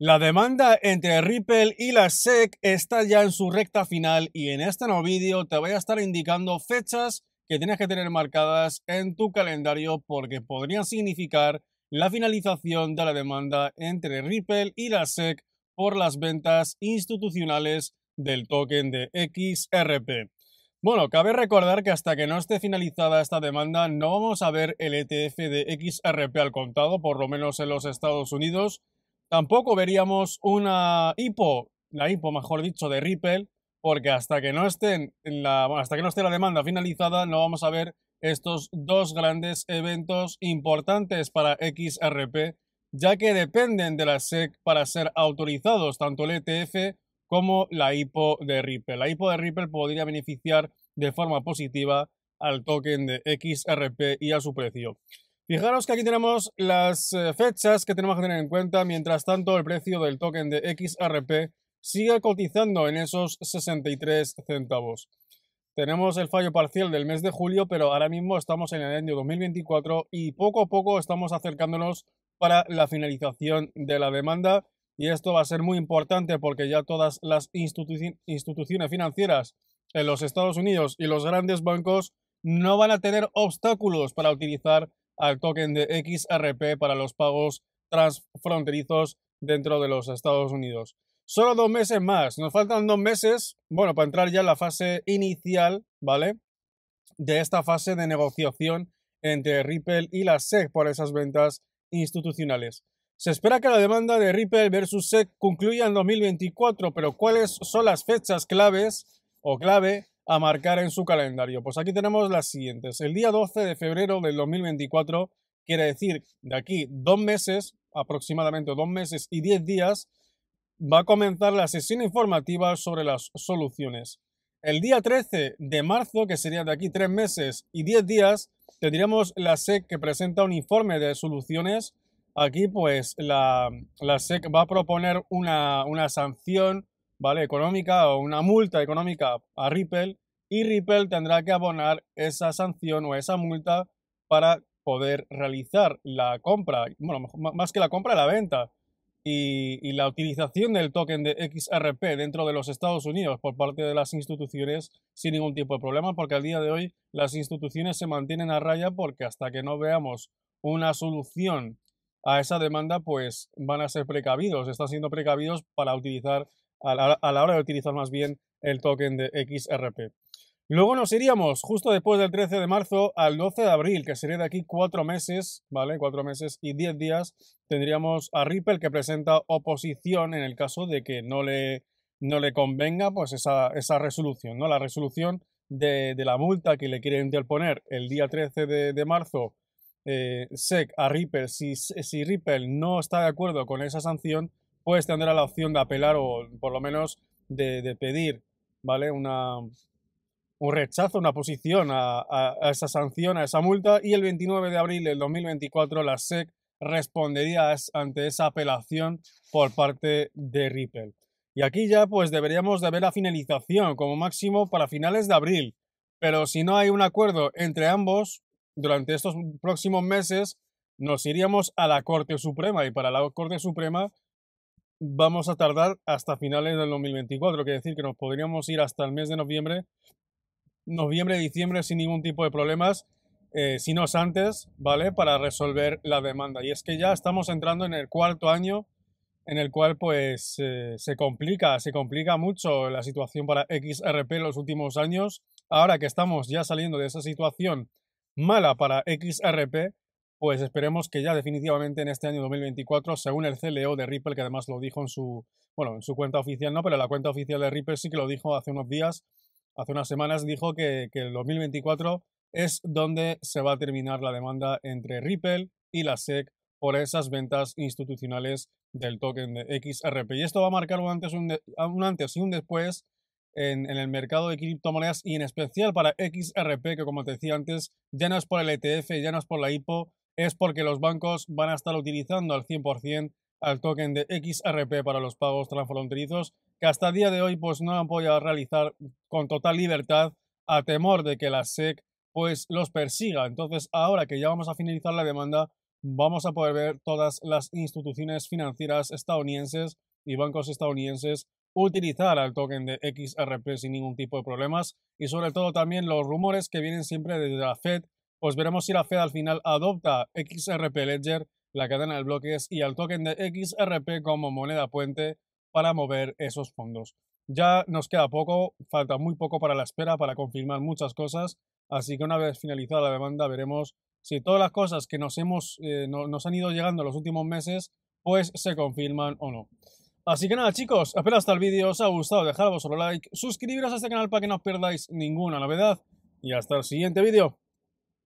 La demanda entre Ripple y la SEC está ya en su recta final y en este nuevo vídeo te voy a estar indicando fechas que tienes que tener marcadas en tu calendario porque podrían significar la finalización de la demanda entre Ripple y la SEC por las ventas institucionales del token de XRP. Bueno, cabe recordar que hasta que no esté finalizada esta demanda no vamos a ver el ETF de XRP al contado, por lo menos en los Estados Unidos, Tampoco veríamos una IPO, la IPO mejor dicho, de Ripple, porque hasta que no, hasta que no esté la demanda finalizada no vamos a ver estos dos grandes eventos importantes para XRP, ya que dependen de la SEC para ser autorizados, tanto el ETF como la IPO de Ripple. La IPO de Ripple podría beneficiar de forma positiva al token de XRP y a su precio. Fijaros que aquí tenemos las eh, fechas que tenemos que tener en cuenta. Mientras tanto, el precio del token de XRP sigue cotizando en esos 63 centavos. Tenemos el fallo parcial del mes de julio, pero ahora mismo estamos en el año 2024 y poco a poco estamos acercándonos para la finalización de la demanda. Y esto va a ser muy importante porque ya todas las instituciones financieras en los Estados Unidos y los grandes bancos no van a tener obstáculos para utilizar al token de XRP para los pagos transfronterizos dentro de los Estados Unidos. Solo dos meses más, nos faltan dos meses, bueno, para entrar ya en la fase inicial, ¿vale? De esta fase de negociación entre Ripple y la SEC por esas ventas institucionales. Se espera que la demanda de Ripple versus SEC concluya en 2024, pero ¿cuáles son las fechas claves o clave a marcar en su calendario. Pues aquí tenemos las siguientes. El día 12 de febrero del 2024, quiere decir, de aquí dos meses, aproximadamente dos meses y diez días, va a comenzar la sesión informativa sobre las soluciones. El día 13 de marzo, que sería de aquí tres meses y diez días, tendríamos la SEC que presenta un informe de soluciones. Aquí, pues, la, la SEC va a proponer una, una sanción ¿vale? económica o una multa económica a Ripple y Ripple tendrá que abonar esa sanción o esa multa para poder realizar la compra, bueno, más que la compra, la venta y, la utilización del token de XRP dentro de los Estados Unidos por parte de las instituciones sin ningún tipo de problema, porque al día de hoy las instituciones se mantienen a raya porque hasta que no veamos una solución a esa demanda, pues van a ser precavidos, están siendo precavidos para utilizar a la, hora de utilizar más bien el token de XRP. Luego nos iríamos justo después del 13 de marzo al 12 de abril, que sería de aquí cuatro meses, ¿vale? Cuatro meses y diez días tendríamos a Ripple que presenta oposición en el caso de que no le, no le convenga pues esa, resolución, ¿no? La resolución de, la multa que le quieren interponer el día 13 de, marzo eh, SEC a Ripple, si, si Ripple no está de acuerdo con esa sanción, pues tendrá la opción de apelar o por lo menos de, pedir ¿vale? Una, un rechazo, una posición a, esa sanción, a esa multa, y el 29 de abril del 2024 la SEC respondería ante esa apelación por parte de Ripple. Y aquí ya pues deberíamos de ver la finalización como máximo para finales de abril, pero si no hay un acuerdo entre ambos durante estos próximos meses, nos iríamos a la Corte Suprema y para la Corte Suprema vamos a tardar hasta finales del 2024, que decir que nos podríamos ir hasta el mes de noviembre, noviembre, diciembre sin ningún tipo de problemas, eh, si no antes, ¿vale? Para resolver la demanda. Y es que ya estamos entrando en el cuarto año en el cual pues eh, se complica, se complica mucho la situación para XRP en los últimos años. Ahora que estamos ya saliendo de esa situación mala para XRP, pues esperemos que ya definitivamente en este año 2024, según el CLO de Ripple, que además lo dijo en su, bueno, en su cuenta oficial no, pero la cuenta oficial de Ripple sí que lo dijo hace unos días, hace unas semanas, dijo que, el 2024 es donde se va a terminar la demanda entre Ripple y la SEC por esas ventas institucionales del token de XRP. Y esto va a marcar un antes, un, un antes y un después en, en, el mercado de criptomonedas y en especial para XRP, que como te decía antes, ya no es por el ETF, ya no es por la IPO, es porque los bancos van a estar utilizando al 100% al token de XRP para los pagos transfronterizos, que hasta el día de hoy pues, no han podido realizar con total libertad a temor de que la SEC pues, los persiga. Entonces, ahora que ya vamos a finalizar la demanda, vamos a poder ver todas las instituciones financieras estadounidenses y bancos estadounidenses utilizar al token de XRP sin ningún tipo de problemas y sobre todo también los rumores que vienen siempre desde la Fed os pues veremos si la Fed al final adopta XRP Ledger, la cadena de bloques y el token de XRP como moneda puente para mover esos fondos. Ya nos queda poco, falta muy poco para la espera, para confirmar muchas cosas, así que una vez finalizada la demanda veremos si todas las cosas que nos, hemos, eh, nos han ido llegando en los últimos meses, pues se confirman o no. Así que nada chicos, espero hasta el vídeo os ha gustado, dejad vuestro like, suscribiros a este canal para que no os perdáis ninguna novedad y hasta el siguiente vídeo.